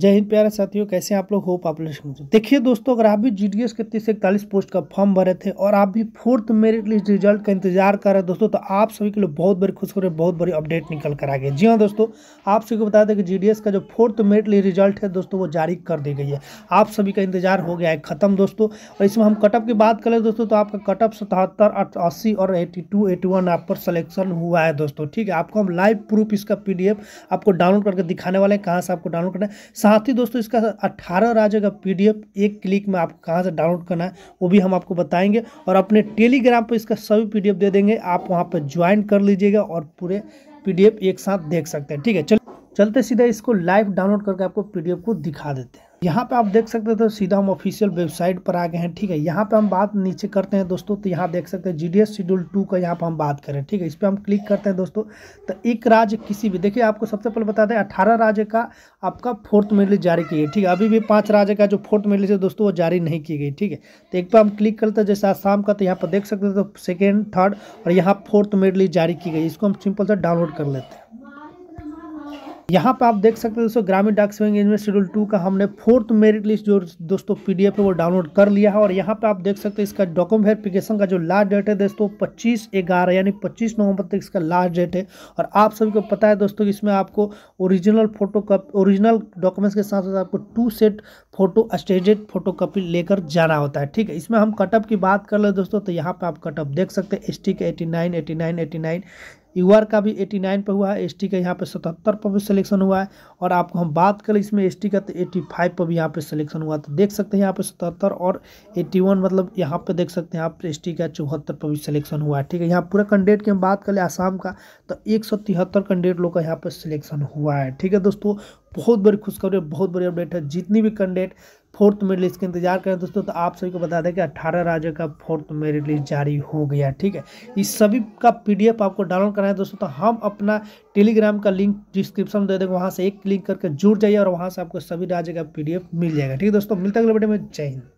जय हिंद प्यारे साथियों कैसे आप लोग होप आप लोग देखिए दोस्तों अगर आप भी जी डी एस के तीस इकतालीस पोस्ट का फॉर्म भरे थे और आप भी फोर्थ मेरिट लिस्ट रिजल्ट का इंतजार कर रहे हैं दोस्तों तो आप सभी के लिए बहुत बड़ी खुशखबरी बहुत बड़ी अपडेट निकल कर आ गई जी हाँ दोस्तों आप सभी को बता दें कि जी का जो फोर्थ मेरिट लिस्ट रिजल्ट है दोस्तों वो जारी कर दी गई है आप सभी का इंतजार हो गया है खत्म दोस्तों और इसमें हम कटअप की बात करें दोस्तों तो आपका कटअप सतहत्तर अस्सी और एट्टी टू एटी वन आप पर सलेक्शन हुआ है दोस्तों ठीक है आपको हम लाइव प्रूफ इसका पी आपको डाउनलोड करके दिखाने वाले हैं कहाँ से आपको डाउनलोड करना है साथ ही दोस्तों इसका 18 राज्य का पीडीएफ एक क्लिक में आपको कहाँ से डाउनलोड करना है वो भी हम आपको बताएंगे और अपने टेलीग्राम पर इसका सभी पीडीएफ दे देंगे आप वहाँ पर ज्वाइन कर लीजिएगा और पूरे पीडीएफ एक साथ देख सकते हैं ठीक है चल चलते सीधे इसको लाइव डाउनलोड करके आपको पीडीएफ को दिखा देते हैं यहाँ पे आप देख सकते तो सीधा हम ऑफिशियल वेबसाइट पर आ गए हैं ठीक है यहाँ पे हम बात नीचे करते हैं दोस्तों तो यहाँ देख सकते हैं जी डी शेड्यूल टू का यहाँ पे हम बात करें ठीक है इस पर हम क्लिक करते हैं दोस्तों तो एक राज्य किसी भी देखिए आपको सबसे पहले बता दें अठारह राज्य का आपका फोर्थ मेडल जारी किया ठीक है अभी भी पाँच राज्य का जो फोर्थ मेडल है दोस्तों वो जारी नहीं की गई ठीक है तो एक पर हम क्लिक करते हैं जैसे आसाम का तो यहाँ पर देख सकते तो सेकेंड थर्ड और यहाँ फोर्थ मेडल जारी की गई इसको हम सिंपल से डाउनलोड कर लेते हैं यहाँ पे आप देख सकते हैं दोस्तों ग्रामीण डाक सेविंग इंगेजमेंट शेड्यूल टू का हमने फोर्थ मेरिट लिस्ट जो दोस्तों पीडीएफ है वो डाउनलोड कर लिया है और यहाँ पे आप देख सकते हैं इसका डॉक्यूमेंट वेरिफिकेशन का जो लास्ट डेट है दोस्तों पच्चीस ग्यारह यानी पच्चीस नवंबर तक इसका लास्ट डेट है और आप सभी को पता है दोस्तों कि इसमें आपको ओरिजिनल फोटो का ओरिजिनल डॉक्यूमेंट्स के साथ साथ आपको two set photo attested copy लेकर जाना होता है ठीक है इसमें हम कटअप की बात कर ले दोस्तों तो यहाँ पे आप कटअप देख सकते हैं एस टी का eighty nine eighty nine eighty nine UR का भी एटी नाइन पर हुआ है एसटी का यहाँ पे सतहत्तर पर भी सिलेक्शन हुआ है और आपको हम बात करें इसमें एसटी का तो एटी फाइव पर भी यहाँ पे सिलेक्शन हुआ तो देख सकते हैं यहाँ पे सतहत्तर और एटी वन मतलब यहाँ पर देख सकते हैं आप टी का चौहत्तर पर भी सिलेक्शन हुआ है ठीक है यहाँ पूरा कैंडिडेट की हम बात कर ले आसाम का तो एक सौ तिहत्तर कैंडिडेट लोग का यहाँ पर सिलेक्शन हुआ है ठीक है दोस्तों बहुत बड़ी खुशखबरी बहुत बड़ी अपडेट है जितनी भी कैंडिडेट फोर्थ मेरिट लिस्ट का इंतजार करें दोस्तों तो आप सभी को बता दें कि अट्ठारह राज्यों का फोर्थ मेरिट लिस्ट जारी हो गया ठीक है इस सभी का पीडीएफ आपको डाउनलोड कराएं दोस्तों तो हम अपना टेलीग्राम का लिंक डिस्क्रिप्शन में दे देंगे वहाँ से एक क्लिक करके जुड़ जाइए और वहाँ से आपको सभी राज्य का पी मिल जाएगा ठीक है दोस्तों मिलते अगले बेटे में जय हिंद